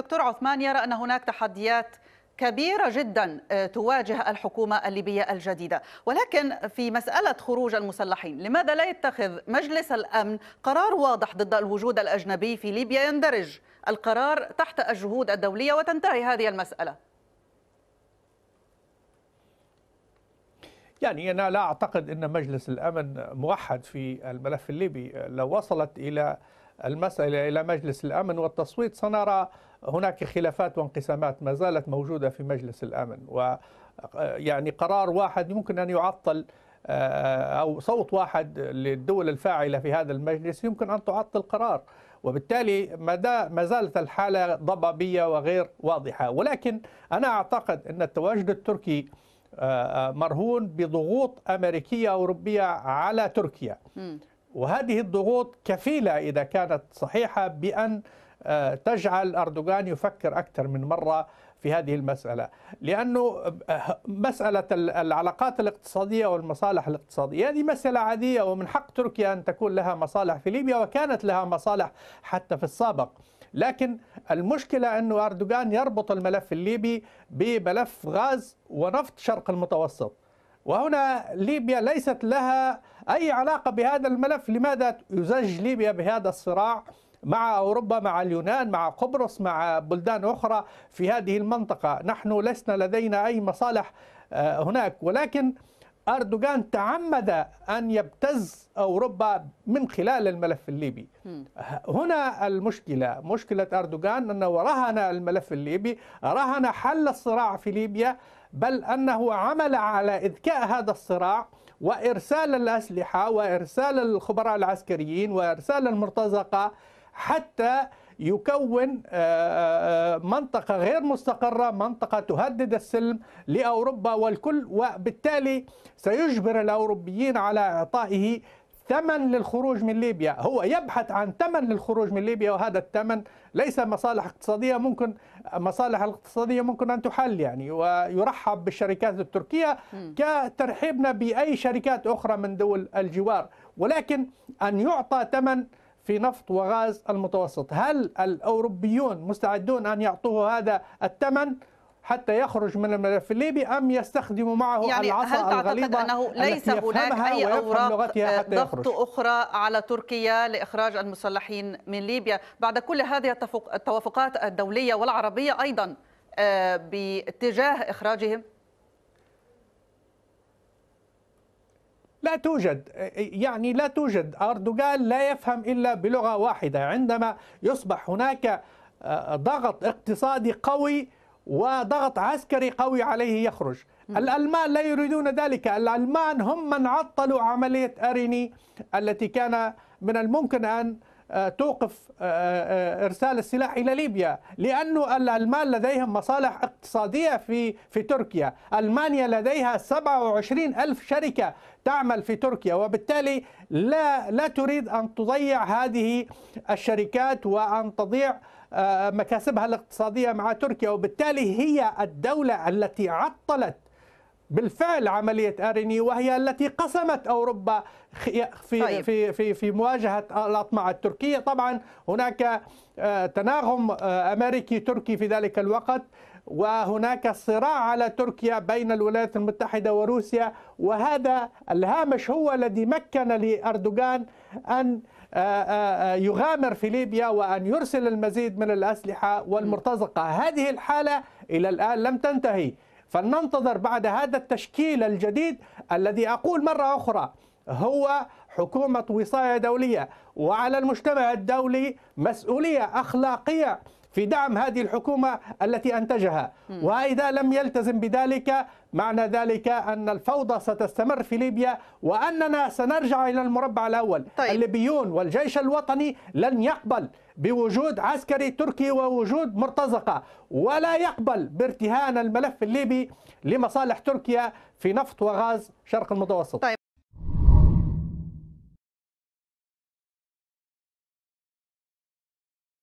دكتور عثمان يرى أن هناك تحديات كبيرة جدا آه، تواجه الحكومة الليبية الجديدة ولكن في مسألة خروج المسلحين لماذا لا يتخذ مجلس الأمن قرار واضح ضد الوجود الأجنبي في ليبيا يندرج القرار تحت الجهود الدولية وتنتهي هذه المسألة يعني أنا لا أعتقد أن مجلس الأمن موحد في الملف الليبي آه، لو وصلت إلى المسألة إلى مجلس الأمن والتصويت سنرى هناك خلافات وانقسامات ما زالت موجودة في مجلس الأمن و يعني قرار واحد يمكن أن يعطل آه، أو صوت واحد للدول الفاعلة في هذا المجلس يمكن أن تعطل قرار وبالتالي ما زالت الحالة ضبابية وغير واضحة ولكن أنا أعتقد أن التواجد التركي آه، آه، مرهون بضغوط أمريكية أوروبية على تركيا وهذه الضغوط كفيلة إذا كانت صحيحة بأن آه، تجعل أردوغان يفكر أكثر من مرة في هذه المسألة لأنه آه، مسألة العلاقات الاقتصادية والمصالح الاقتصادية هذه مسألة عادية ومن حق تركيا أن تكون لها مصالح في ليبيا وكانت لها مصالح حتى في السابق لكن المشكلة أنه أردوغان يربط الملف الليبي بملف غاز ونفط شرق المتوسط وهنا ليبيا ليست لها أي علاقة بهذا الملف لماذا يزج ليبيا بهذا الصراع مع أوروبا مع اليونان مع قبرص مع بلدان أخرى في هذه المنطقة نحن لسنا لدينا أي مصالح آه، هناك ولكن أردوغان تعمد أن يبتز أوروبا من خلال الملف الليبي هنا المشكلة مشكلة أردوغان أنه رهن الملف الليبي رهن حل الصراع في ليبيا بل أنه عمل على إذكاء هذا الصراع وإرسال الأسلحة وإرسال الخبراء العسكريين وإرسال المرتزقة حتى يكون آه، آه، منطقة غير مستقرة منطقة تهدد السلم لأوروبا والكل وبالتالي سيجبر الأوروبيين على إعطائه ثمن للخروج من ليبيا هو يبحث عن ثمن للخروج من ليبيا وهذا الثمن ليس مصالح اقتصادية ممكن مصالح الاقتصادية ممكن أن تحل يعني ويرحب بالشركات التركية كترحيبنا بأي شركات أخرى من دول الجوار ولكن أن يعطى ثمن في نفط وغاز المتوسط هل الأوروبيون مستعدون أن يعطوه هذا الثمن حتى يخرج من الملف الليبي أم يستخدم معه يعني العصا هل تعتقد الغليظة أنه ليس هناك أي أوراق ضغط أخرى على تركيا لإخراج المسلحين من ليبيا بعد كل هذه التوافقات الدولية والعربية أيضا آه، باتجاه إخراجهم؟ لا توجد يعني لا توجد أردوغان لا يفهم إلا بلغة واحدة عندما يصبح هناك آه، ضغط اقتصادي قوي وضغط عسكري قوي عليه يخرج الألمان لا يريدون ذلك الألمان هم من عطلوا عملية أريني التي كان من الممكن أن آه، توقف آه، آه، ارسال السلاح الى ليبيا لانه الالمان لديهم مصالح اقتصاديه في في تركيا، المانيا لديها 27 الف شركه تعمل في تركيا وبالتالي لا لا تريد ان تضيع هذه الشركات وان تضيع مكاسبها الاقتصاديه مع تركيا وبالتالي هي الدوله التي عطلت بالفعل عملية أريني وهي التي قسمت أوروبا في طيب. في في في مواجهة الأطماع التركية طبعا هناك آه، تناغم آه، أمريكي تركي في ذلك الوقت وهناك صراع على تركيا بين الولايات المتحدة وروسيا وهذا الهامش هو الذي مكن لأردوغان أن آه، يغامر في ليبيا وأن يرسل المزيد من الأسلحة والمرتزقة هذه الحالة إلى الآن لم تنتهي فلننتظر بعد هذا التشكيل الجديد الذي أقول مرة أخرى هو حكومة وصاية دولية وعلى المجتمع الدولي مسؤولية أخلاقية في دعم هذه الحكومة التي أنتجها وإذا لم يلتزم بذلك معنى ذلك أن الفوضى ستستمر في ليبيا وأننا سنرجع إلى المربع الأول طيب. الليبيون والجيش الوطني لن يقبل بوجود عسكري تركي ووجود مرتزقة ولا يقبل بارتهان الملف الليبي لمصالح تركيا في نفط وغاز شرق المتوسط طيب.